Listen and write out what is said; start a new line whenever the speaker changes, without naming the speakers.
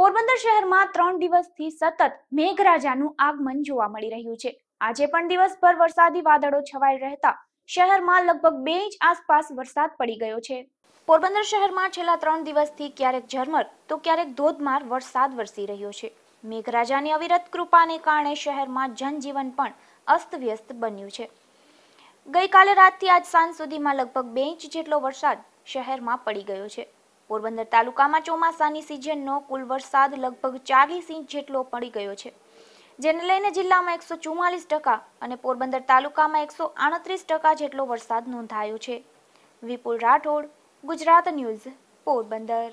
પોરબંદર શહેરમાં ત્રણ દિવસથી સતત મેઘરાજાનું આગમન જોવા મળી રહ્યું છે આજે પણ દિવસભર વરસાદી વાદળો છવાઈ રહેતા શહેરમાં લગભગ બે ઇંચ આસપાસ વરસાદ પડી ગયો છે પોરબંદર શહેરમાં છેલ્લા ત્રણ દિવસથી ક્યારેક ઝરમર તો ક્યારેક ધોધમાર વરસાદ વરસી રહ્યો છે મેઘરાજાની અવિરત કૃપાને કારણે શહેરમાં જનજીવન પણ અસ્તવ્યસ્ત બન્યું છે ગઈકાલે રાતથી આજ સાંજ સુધીમાં લગભગ બે ઇંચ જેટલો વરસાદ શહેરમાં પડી ગયો છે પોરબંદર તાલુકામાં ચોમાસાની સિઝનનો કુલ વરસાદ લગભગ ચાલીસ ઇંચ જેટલો પડી ગયો છે જેને લઈને જિલ્લામાં એકસો ચુમ્માલીસ ટકા અને પોરબંદર તાલુકામાં એકસો આડત્રીસ ટકા જેટલો વરસાદ નોંધાયો છે વિપુલ રાઠોડ ગુજરાત ન્યૂઝ પોરબંદર